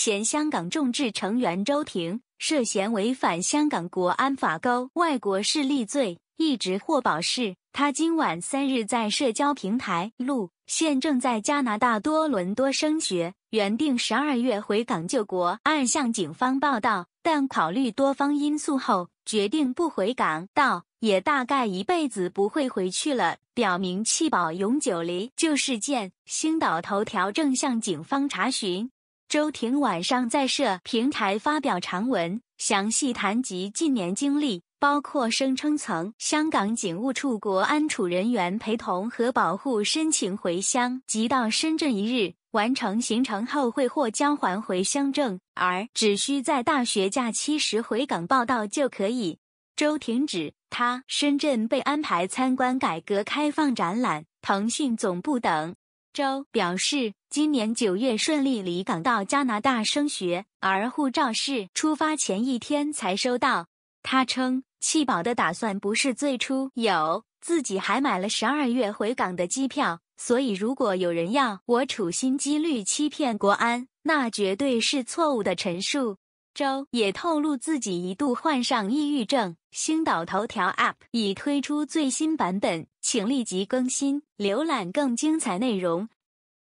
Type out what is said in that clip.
前香港众志成员周婷涉嫌违反香港国安法勾外国势力罪，一直获保释。他今晚三日在社交平台露现，正在加拿大多伦多升学，原定十二月回港救国，按向警方报道，但考虑多方因素后，决定不回港。道也大概一辈子不会回去了，表明弃保永久离。就事件，星岛头条正向警方查询。周婷晚上在社平台发表长文，详细谈及近年经历，包括声称曾香港警务处国安处人员陪同和保护申请回乡，即到深圳一日完成行程后会获交还回乡证，而只需在大学假期时回港报道就可以。周婷指，他深圳被安排参观改革开放展览、腾讯总部等。周表示，今年九月顺利离港到加拿大升学，而护照是出发前一天才收到。他称弃保的打算不是最初有，自己还买了十二月回港的机票，所以如果有人要我处心积虑欺骗国安，那绝对是错误的陈述。周也透露自己一度患上抑郁症。星岛头条 App 已推出最新版本，请立即更新，浏览更精彩内容。